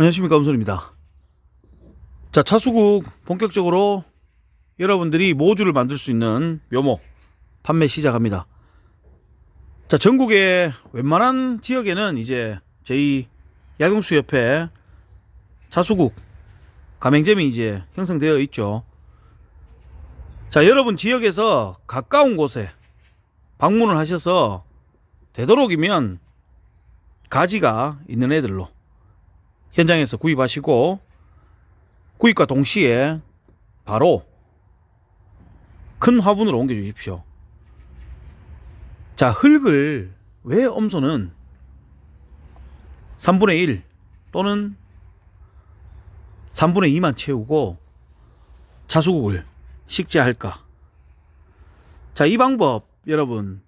안녕하십니까 음손입니다 자 차수국 본격적으로 여러분들이 모주를 만들 수 있는 묘목 판매 시작합니다 자 전국의 웬만한 지역에는 이제 저희 약용수 옆에 차수국 가맹점이 이제 형성되어 있죠 자 여러분 지역에서 가까운 곳에 방문을 하셔서 되도록이면 가지가 있는 애들로 현장에서 구입하시고 구입과 동시에 바로 큰 화분으로 옮겨 주십시오 자 흙을 왜 엄소는 3분의 1 또는 3분의 2만 채우고 자수국을 식재할까 자 이 방법 여러분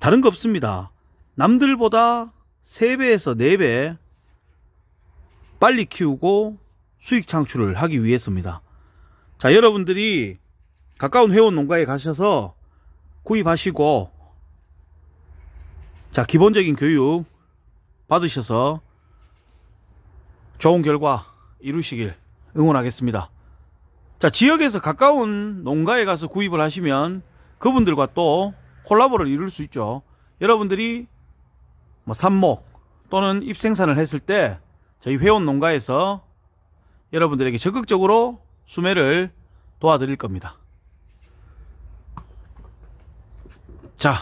다른 거 없습니다 남들보다 3배에서 4배 빨리 키우고 수익 창출을 하기 위해서입니다. 자, 여러분들이 가까운 회원 농가에 가셔서 구입하시고 자, 기본적인 교육 받으셔서 좋은 결과 이루시길 응원하겠습니다. 자, 지역에서 가까운 농가에 가서 구입을 하시면 그분들과 또 콜라보를 이룰 수 있죠. 여러분들이 뭐 삽목 또는 입생산을 했을 때 저희 회원 농가에서 여러분들에게 적극적으로 수매를 도와드릴 겁니다. 자,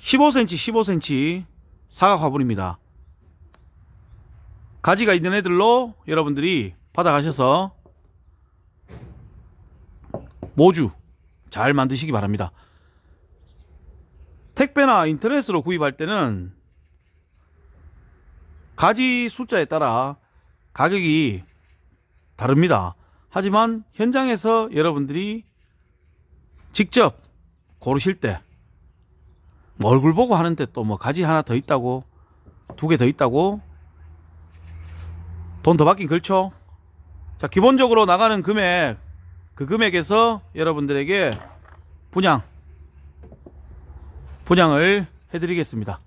15cm, 15cm 사각 화분입니다. 가지가 있는 애들로 여러분들이 받아가셔서 모주 잘 만드시기 바랍니다. 택배나 인터넷으로 구입할 때는 가지 숫자에 따라 가격이 다릅니다. 하지만 현장에서 여러분들이 직접 고르실 때 뭐 얼굴 보고 하는데 또 뭐 가지 하나 더 있다고 두 개 더 있다고 돈 더 받긴 그렇죠 자 기본적으로 나가는 금액 그 금액에서 여러분들에게 분양 분양을 해드리겠습니다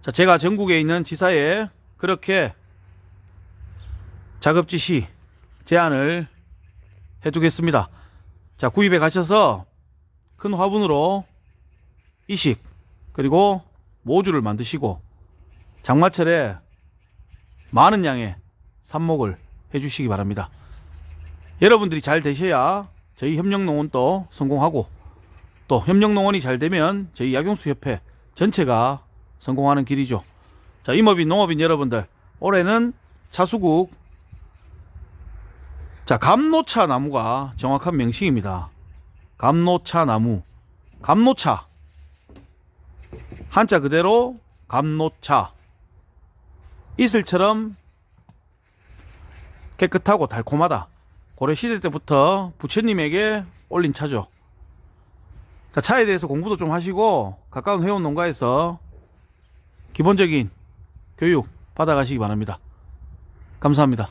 자 제가 전국에 있는 지사에 그렇게 작업 지시 제안을 해주겠습니다. 자 구입에 가셔서 큰 화분으로 이식 그리고 모주를 만드시고 장마철에 많은 양의 삽목을 해주시기 바랍니다. 여러분들이 잘 되셔야 저희 협력농원도 성공하고 또 협력농원이 잘 되면 저희 약용수협회 전체가 성공하는 길이죠. 자, 임업인, 농업인 여러분들, 올해는 자수국, 자, 감노차 나무가 정확한 명칭입니다. 감노차 나무. 감노차. 한자 그대로 감노차. 이슬처럼 깨끗하고 달콤하다. 고려시대 때부터 부처님에게 올린 차죠. 자, 차에 대해서 공부도 좀 하시고 가까운 회원 농가에서 기본적인 교육 받아가시기 바랍니다. 감사합니다.